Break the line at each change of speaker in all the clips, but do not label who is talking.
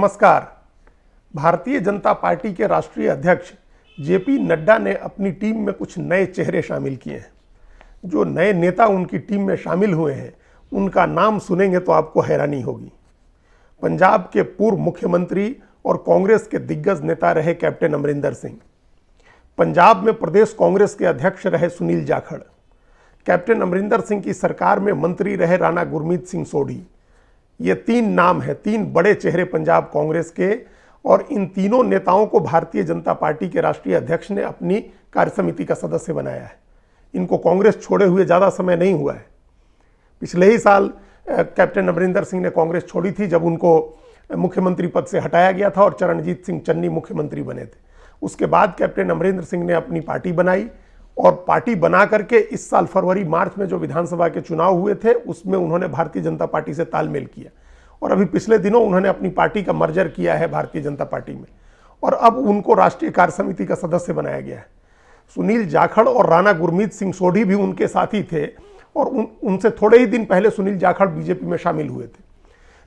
नमस्कार भारतीय जनता पार्टी के राष्ट्रीय अध्यक्ष जेपी नड्डा ने अपनी टीम में कुछ नए चेहरे शामिल किए हैं जो नए नेता उनकी टीम में शामिल हुए हैं उनका नाम सुनेंगे तो आपको हैरानी होगी पंजाब के पूर्व मुख्यमंत्री और कांग्रेस के दिग्गज नेता रहे कैप्टन अमरिंदर सिंह पंजाब में प्रदेश कांग्रेस के अध्यक्ष रहे सुनील जाखड़ कैप्टन अमरिंदर सिंह की सरकार में मंत्री रहे राणा गुरमीत सिंह सोढ़ी ये तीन नाम है तीन बड़े चेहरे पंजाब कांग्रेस के और इन तीनों नेताओं को भारतीय जनता पार्टी के राष्ट्रीय अध्यक्ष ने अपनी कार्य समिति का सदस्य बनाया है इनको कांग्रेस छोड़े हुए ज़्यादा समय नहीं हुआ है पिछले ही साल कैप्टन अमरिंदर सिंह ने कांग्रेस छोड़ी थी जब उनको मुख्यमंत्री पद से हटाया गया था और चरणजीत सिंह चन्नी मुख्यमंत्री बने थे उसके बाद कैप्टन अमरिंदर सिंह ने अपनी पार्टी बनाई और पार्टी बना करके इस साल फरवरी मार्च में जो विधानसभा के चुनाव हुए थे उसमें उन्होंने भारतीय जनता पार्टी से तालमेल किया और अभी पिछले दिनों उन्होंने अपनी पार्टी का मर्जर किया है भारतीय जनता पार्टी में और अब उनको राष्ट्रीय कार्य समिति का सदस्य बनाया गया है सुनील जाखड़ और राणा गुरमीत सिंह सोढ़ी भी उनके साथी थे और उन उनसे थोड़े ही दिन पहले सुनील जाखड़ बीजेपी में शामिल हुए थे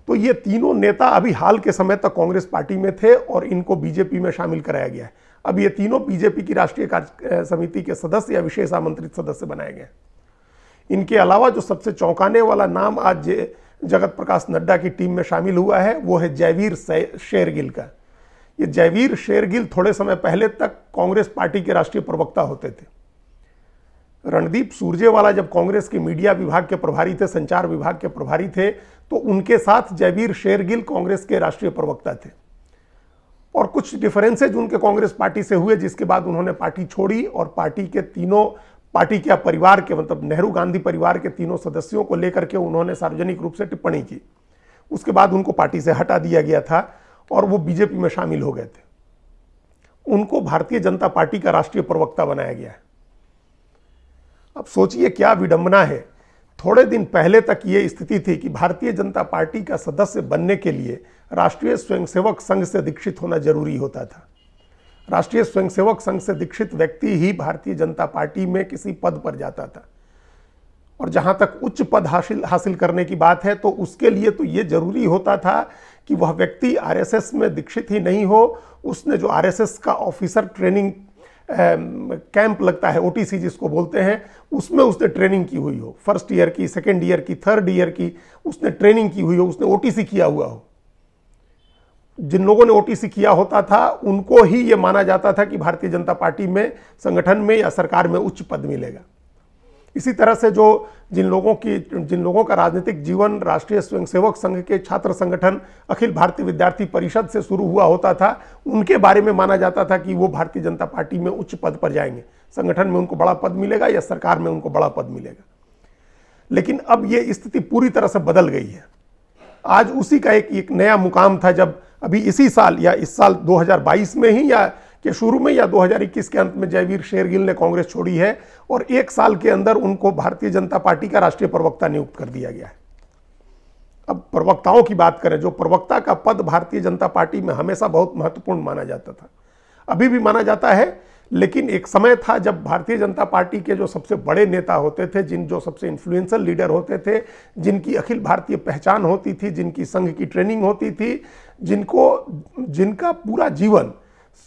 तो ये तीनों नेता अभी हाल के समय तक कांग्रेस पार्टी में थे और इनको बीजेपी में शामिल कराया गया है अब ये तीनों बीजेपी की राष्ट्रीय कार्य समिति के सदस्य या विशेष आमंत्रित सदस्य बनाए गए इनके अलावा जो सबसे चौंकाने वाला नाम आज जगत प्रकाश नड्डा की टीम में शामिल हुआ है वो है जयवीर शेरगिल का ये जयवीर शेरगिल थोड़े समय पहले तक कांग्रेस पार्टी के राष्ट्रीय प्रवक्ता होते थे रणदीप सूरजेवाला जब कांग्रेस के मीडिया विभाग के प्रभारी थे संचार विभाग के प्रभारी थे तो उनके साथ जयवीर शेरगिल कांग्रेस के राष्ट्रीय प्रवक्ता थे और कुछ डिफरेंसेज उनके कांग्रेस पार्टी से हुए जिसके बाद उन्होंने पार्टी छोड़ी और पार्टी के तीनों पार्टी के परिवार के मतलब नेहरू गांधी परिवार के तीनों सदस्यों को लेकर के उन्होंने सार्वजनिक रूप से टिप्पणी की उसके बाद उनको पार्टी से हटा दिया गया था और वो बीजेपी में शामिल हो गए थे उनको भारतीय जनता पार्टी का राष्ट्रीय प्रवक्ता बनाया गया है अब सोचिए क्या विडंबना है थोड़े दिन पहले तक ये स्थिति थी कि भारतीय जनता पार्टी का सदस्य बनने के लिए राष्ट्रीय स्वयंसेवक संघ से दीक्षित होना जरूरी होता था राष्ट्रीय स्वयंसेवक संघ से दीक्षित व्यक्ति ही भारतीय जनता पार्टी में किसी पद पर जाता था और जहां तक उच्च पद हासिल हासिल करने की बात है तो उसके लिए तो ये जरूरी होता था कि वह व्यक्ति आरएसएस में दीक्षित ही नहीं हो उसने जो आरएसएस का ऑफिसर ट्रेनिंग कैंप लगता है ओटीसी जिसको बोलते हैं उसमें उसने ट्रेनिंग की हुई हो फर्स्ट ईयर की सेकेंड ईयर की थर्ड ईयर की उसने ट्रेनिंग की हुई हो उसने ओटीसी किया हुआ हो जिन लोगों ने ओटीसी किया होता था उनको ही ये माना जाता था कि भारतीय जनता पार्टी में संगठन में या सरकार में उच्च पद मिलेगा इसी तरह से जो जिन लोगों की जिन लोगों का राजनीतिक जीवन राष्ट्रीय स्वयंसेवक संघ के छात्र संगठन अखिल भारतीय विद्यार्थी परिषद से शुरू हुआ होता था उनके बारे में माना जाता था कि वो भारतीय जनता पार्टी में उच्च पद पर जाएंगे संगठन में उनको बड़ा पद मिलेगा या सरकार में उनको बड़ा पद मिलेगा लेकिन अब ये स्थिति पूरी तरह से बदल गई है आज उसी का एक एक नया मुकाम था जब अभी इसी साल या इस साल दो में ही या कि शुरू में या 2021 के अंत में जयवीर शेरगिल ने कांग्रेस छोड़ी है और एक साल के अंदर उनको भारतीय जनता पार्टी का राष्ट्रीय प्रवक्ता नियुक्त कर दिया गया है अब प्रवक्ताओं की बात करें जो प्रवक्ता का पद भारतीय जनता पार्टी में हमेशा बहुत महत्वपूर्ण माना जाता था अभी भी माना जाता है लेकिन एक समय था जब भारतीय जनता पार्टी के जो सबसे बड़े नेता होते थे जिन जो सबसे इन्फ्लुएंसल लीडर होते थे जिनकी अखिल भारतीय पहचान होती थी जिनकी संघ की ट्रेनिंग होती थी जिनको जिनका पूरा जीवन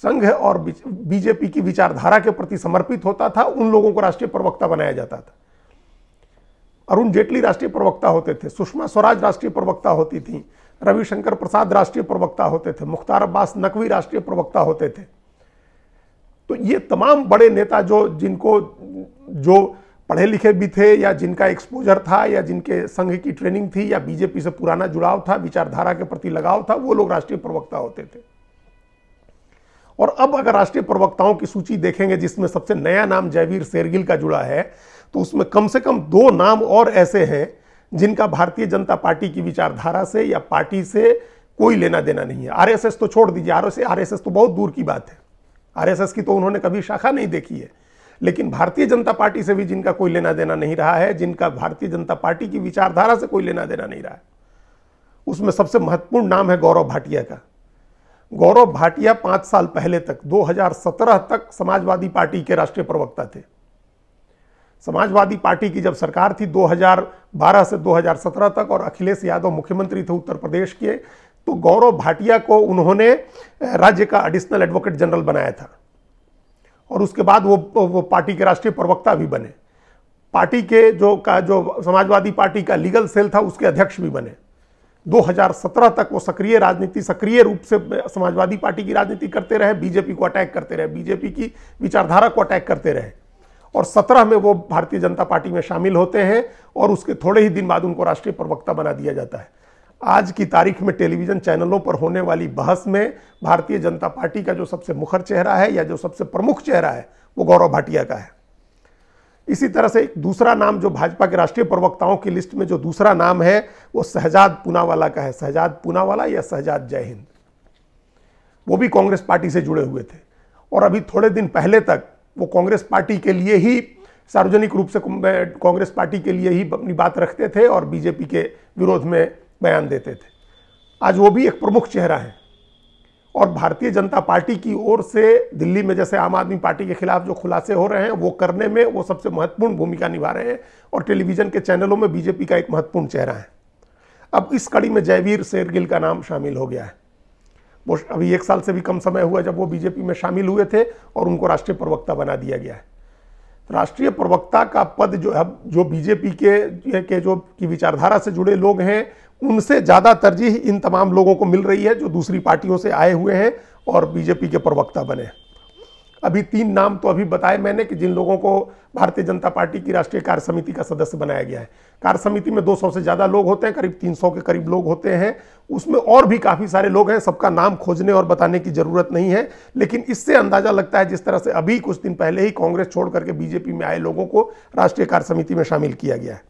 संघ और बीजेपी की विचारधारा के प्रति समर्पित होता था उन लोगों को राष्ट्रीय प्रवक्ता बनाया जाता था अरुण जेटली राष्ट्रीय प्रवक्ता होते थे सुषमा स्वराज राष्ट्रीय प्रवक्ता होती थी रविशंकर प्रसाद राष्ट्रीय प्रवक्ता होते थे मुख्तार अब्बास नकवी राष्ट्रीय प्रवक्ता होते थे तो ये तमाम बड़े नेता जो जिनको जो पढ़े लिखे भी थे या जिनका एक्सपोजर था या जिनके संघ की ट्रेनिंग थी या बीजेपी से पुराना जुड़ाव था विचारधारा के प्रति लगाव था वो लोग राष्ट्रीय प्रवक्ता होते थे और अब अगर राष्ट्रीय प्रवक्ताओं की सूची देखेंगे जिसमें सबसे नया नाम जयवीर शेरगिल का जुड़ा है तो उसमें कम से कम दो नाम और ऐसे हैं जिनका भारतीय जनता पार्टी की विचारधारा से या पार्टी से कोई लेना देना नहीं है आरएसएस तो छोड़ दीजिए आरएसएस आरएसएस तो बहुत दूर की बात है आरएसएस की तो उन्होंने कभी शाखा नहीं देखी है लेकिन भारतीय जनता पार्टी से भी जिनका कोई लेना देना नहीं रहा है जिनका भारतीय जनता पार्टी की विचारधारा से कोई लेना देना नहीं रहा है उसमें सबसे महत्वपूर्ण नाम है गौरव भाटिया का गौरव भाटिया पाँच साल पहले तक 2017 तक समाजवादी पार्टी के राष्ट्रीय प्रवक्ता थे समाजवादी पार्टी की जब सरकार थी 2012 से 2017 तक और अखिलेश यादव मुख्यमंत्री थे उत्तर प्रदेश के तो गौरव भाटिया को उन्होंने राज्य का एडिशनल एडवोकेट जनरल बनाया था और उसके बाद वो वो पार्टी के राष्ट्रीय प्रवक्ता भी बने पार्टी के जो का जो समाजवादी पार्टी का लीगल सेल था उसके अध्यक्ष भी बने 2017 तक वो सक्रिय राजनीति सक्रिय रूप से समाजवादी पार्टी की राजनीति करते रहे बीजेपी को अटैक करते रहे बीजेपी की विचारधारा को अटैक करते रहे और 17 में वो भारतीय जनता पार्टी में शामिल होते हैं और उसके थोड़े ही दिन बाद उनको राष्ट्रीय प्रवक्ता बना दिया जाता है आज की तारीख में टेलीविजन चैनलों पर होने वाली बहस में भारतीय जनता पार्टी का जो सबसे मुखर चेहरा है या जो सबसे प्रमुख चेहरा है वो गौरव भाटिया का है इसी तरह से एक दूसरा नाम जो भाजपा के राष्ट्रीय प्रवक्ताओं की लिस्ट में जो दूसरा नाम है वो सहजाद पूनावाला का है सहजाद पूनावाला या सहजाद जय हिंद वो भी कांग्रेस पार्टी से जुड़े हुए थे और अभी थोड़े दिन पहले तक वो कांग्रेस पार्टी के लिए ही सार्वजनिक रूप से कांग्रेस पार्टी के लिए ही अपनी बात रखते थे और बीजेपी के विरोध में बयान देते थे आज वो भी एक प्रमुख चेहरा है और भारतीय जनता पार्टी की ओर से दिल्ली में जैसे आम आदमी पार्टी के खिलाफ जो खुलासे हो रहे हैं वो करने में वो सबसे महत्वपूर्ण भूमिका निभा रहे हैं और टेलीविजन के चैनलों में बीजेपी का एक महत्वपूर्ण चेहरा है अब इस कड़ी में जयवीर शेरगिल का नाम शामिल हो गया है वो अभी एक साल से भी कम समय हुआ जब वो बीजेपी में शामिल हुए थे और उनको राष्ट्रीय प्रवक्ता बना दिया गया है राष्ट्रीय प्रवक्ता का पद जो है जो बीजेपी के के जो की विचारधारा से जुड़े लोग हैं उनसे ज़्यादा तरजीह इन तमाम लोगों को मिल रही है जो दूसरी पार्टियों से आए हुए हैं और बीजेपी के प्रवक्ता बने हैं अभी तीन नाम तो अभी बताए मैंने कि जिन लोगों को भारतीय जनता पार्टी की राष्ट्रीय कार्य समिति का सदस्य बनाया गया है कार्य समिति में 200 से ज़्यादा लोग होते हैं करीब 300 के करीब लोग होते हैं उसमें और भी काफ़ी सारे लोग हैं सबका नाम खोजने और बताने की ज़रूरत नहीं है लेकिन इससे अंदाज़ा लगता है जिस तरह से अभी कुछ दिन पहले ही कांग्रेस छोड़ करके बीजेपी में आए लोगों को राष्ट्रीय कार्य समिति में शामिल किया गया है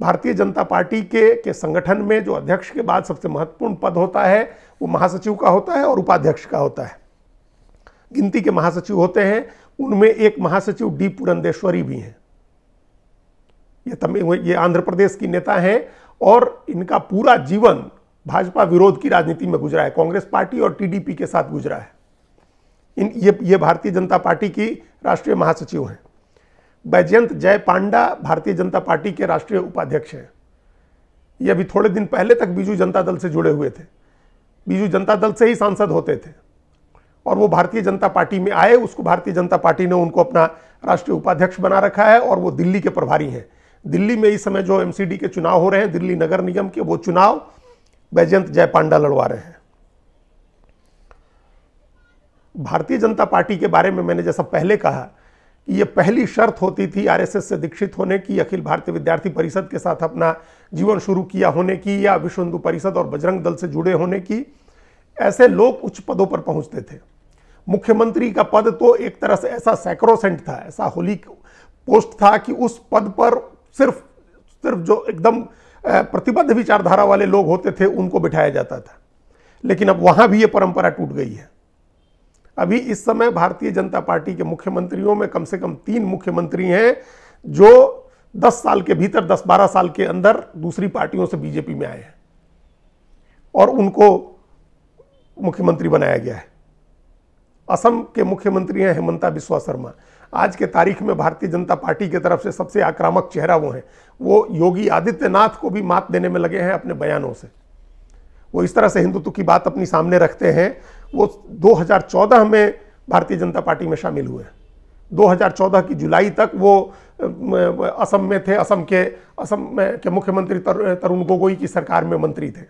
भारतीय जनता पार्टी के के संगठन में जो अध्यक्ष के बाद सबसे महत्वपूर्ण पद होता है वो महासचिव का होता है और उपाध्यक्ष का होता है गिनती के महासचिव होते हैं उनमें एक महासचिव डी पुरंदेश्वरी भी हैं ये तमिल ये आंध्र प्रदेश की नेता हैं और इनका पूरा जीवन भाजपा विरोध की राजनीति में गुजरा है कांग्रेस पार्टी और टीडीपी के साथ गुजरा है इन ये ये भारतीय जनता पार्टी की राष्ट्रीय महासचिव हैं बैजयंत जय पांडा भारतीय जनता पार्टी के राष्ट्रीय उपाध्यक्ष हैं ये अभी थोड़े दिन पहले तक बीजू जनता दल से जुड़े हुए थे बीजू जनता दल से ही सांसद होते थे और वो भारतीय जनता पार्टी में आए उसको भारतीय जनता पार्टी ने उनको अपना राष्ट्रीय उपाध्यक्ष बना रखा है और वो दिल्ली के प्रभारी हैं दिल्ली में इस समय जो एमसीडी के चुनाव हो रहे हैं दिल्ली नगर निगम के वो चुनाव बैजयंत जय पांडा लड़वा रहे हैं भारतीय जनता पार्टी के बारे में मैंने जैसा पहले कहा कि ये पहली शर्त होती थी आरएसएस से दीक्षित होने की अखिल भारतीय विद्यार्थी परिषद के साथ अपना जीवन शुरू किया होने की या विश्व हिंदू परिषद और बजरंग दल से जुड़े होने की ऐसे लोग उच्च पदों पर पहुंचते थे मुख्यमंत्री का पद तो एक तरह से ऐसा सैक्रोसेंट था ऐसा होली पोस्ट था कि उस पद पर सिर्फ सिर्फ जो एकदम प्रतिबद्ध विचारधारा वाले लोग होते थे उनको बिठाया जाता था लेकिन अब वहां भी ये परंपरा टूट गई है अभी इस समय भारतीय जनता पार्टी के मुख्यमंत्रियों में कम से कम तीन मुख्यमंत्री हैं जो 10 साल के भीतर 10-12 साल के अंदर दूसरी पार्टियों से बीजेपी में आए हैं और उनको मुख्यमंत्री बनाया गया है असम के मुख्यमंत्री हैं हेमंता बिस्वा शर्मा आज के तारीख में भारतीय जनता पार्टी की तरफ से सबसे आक्रामक चेहरा वो हैं वो योगी आदित्यनाथ को भी मात देने में लगे हैं अपने बयानों से वो इस तरह से हिंदुत्व की बात अपनी सामने रखते हैं वो 2014 में भारतीय जनता पार्टी में शामिल हुए हैं 2014 की जुलाई तक वो असम में थे असम के असम में के मुख्यमंत्री तर, तरुण गोगोई की सरकार में मंत्री थे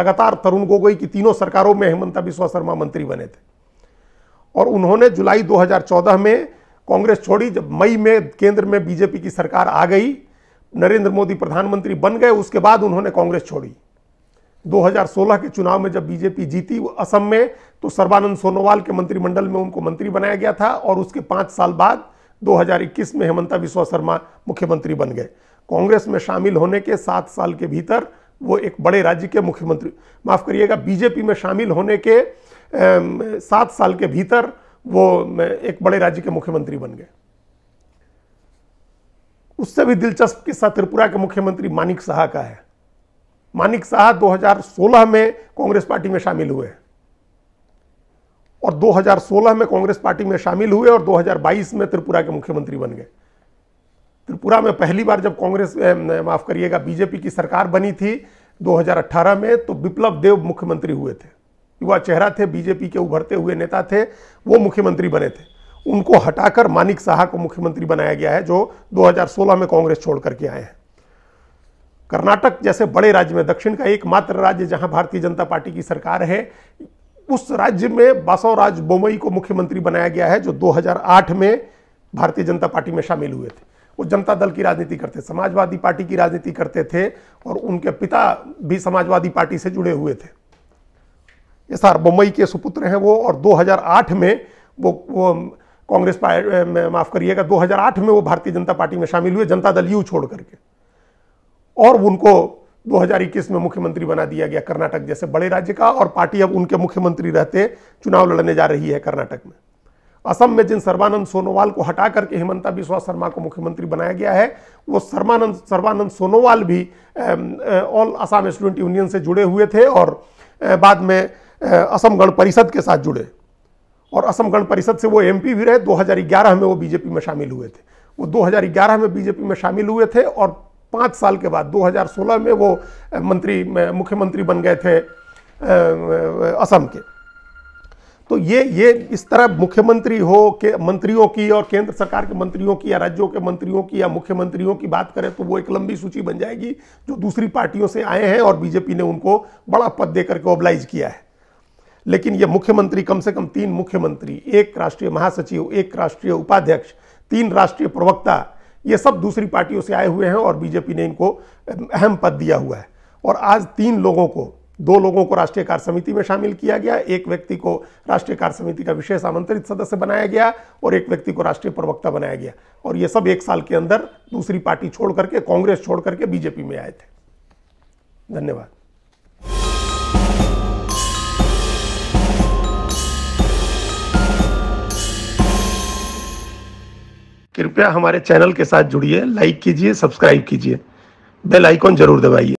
लगातार तरुण गोगोई की तीनों सरकारों में हेमंता बिस्वा शर्मा मंत्री बने थे और उन्होंने जुलाई 2014 में कांग्रेस छोड़ी जब मई में केंद्र में बीजेपी की सरकार आ गई नरेंद्र मोदी प्रधानमंत्री बन गए उसके बाद उन्होंने कांग्रेस छोड़ी 2016 के चुनाव में जब बीजेपी जीती असम में तो सर्बानंद सोनोवाल के मंत्रिमंडल में उनको मंत्री बनाया गया था और उसके पाँच साल बाद 2021 में हेमंता विश्व शर्मा मुख्यमंत्री बन गए कांग्रेस में शामिल होने के सात साल के भीतर वो एक बड़े राज्य के मुख्यमंत्री माफ करिएगा बीजेपी में शामिल होने के सात साल के भीतर वो एक बड़े राज्य के मुख्यमंत्री बन गए उससे भी दिलचस्प किस्सा त्रिपुरा के मुख्यमंत्री मानिक शाह का है मानिक शाह 2016 में कांग्रेस पार्टी में शामिल हुए और 2016 में कांग्रेस पार्टी में शामिल हुए और 2022 में त्रिपुरा के मुख्यमंत्री बन गए त्रिपुरा में पहली बार जब कांग्रेस माफ करिएगा बीजेपी की सरकार बनी थी 2018 में तो बिप्लब देव मुख्यमंत्री हुए थे युवा चेहरा थे बीजेपी के उभरते हुए नेता थे वो मुख्यमंत्री बने थे उनको हटाकर मानिक साहा को मुख्यमंत्री बनाया गया है जो 2016 में कांग्रेस छोड़ करके आए हैं कर्नाटक जैसे बड़े राज्य में दक्षिण का एकमात्र राज्य जहां भारतीय जनता पार्टी की सरकार है उस राज्य में बसवराज बोमई को मुख्यमंत्री बनाया गया है जो 2008 में भारतीय जनता पार्टी में शामिल हुए थे वो जनता दल की राजनीति करते समाजवादी पार्टी की राजनीति करते थे और उनके पिता भी समाजवादी पार्टी से जुड़े हुए थे एस आर बम्बई के सुपुत्र हैं वो और 2008 में वो वो कांग्रेस माफ़ करिएगा 2008 में वो भारतीय जनता पार्टी में शामिल हुए जनता दल यू छोड़ करके और उनको 2021 में मुख्यमंत्री बना दिया गया कर्नाटक जैसे बड़े राज्य का और पार्टी अब उनके मुख्यमंत्री रहते चुनाव लड़ने जा रही है कर्नाटक में असम में जिन सर्वानंद सोनोवाल को हटा करके हिमंता बिस्वा शर्मा को मुख्यमंत्री बनाया गया है वो सर्वानंद सर्वानंद सोनोवाल भी ऑल असम स्टूडेंट यूनियन से जुड़े हुए थे और बाद में असम गण परिषद के साथ जुड़े और असम गण परिषद से वो एमपी भी रहे 2011 में वो बीजेपी में शामिल हुए थे वो 2011 में बीजेपी में शामिल हुए थे और पाँच साल के बाद 2016 में वो मंत्री मुख्यमंत्री बन गए थे असम के तो ये ये इस तरह मुख्यमंत्री हो के मंत्रियों की और केंद्र सरकार के मंत्रियों की या राज्यों के मंत्रियों की या मुख्यमंत्रियों की बात करें तो वो एक लंबी सूची बन जाएगी जो दूसरी पार्टियों से आए हैं और बीजेपी ने उनको बड़ा पद देकर के ओबलाइज किया है लेकिन ये मुख्यमंत्री कम से कम तीन मुख्यमंत्री एक राष्ट्रीय महासचिव एक राष्ट्रीय उपाध्यक्ष तीन राष्ट्रीय प्रवक्ता ये सब दूसरी पार्टियों से आए हुए हैं और बीजेपी ने इनको अहम पद दिया हुआ है और आज तीन लोगों को दो लोगों को राष्ट्रीय कार्य समिति में शामिल किया गया एक व्यक्ति को राष्ट्रीय कार्य समिति का विशेष आमंत्रित सदस्य बनाया गया और एक व्यक्ति को राष्ट्रीय प्रवक्ता बनाया गया और ये सब एक साल के अंदर दूसरी पार्टी छोड़ करके कांग्रेस छोड़ करके बीजेपी में आए थे धन्यवाद कृपया हमारे चैनल के साथ जुड़िए लाइक कीजिए सब्सक्राइब कीजिए बेल आइकॉन जरूर दबाइए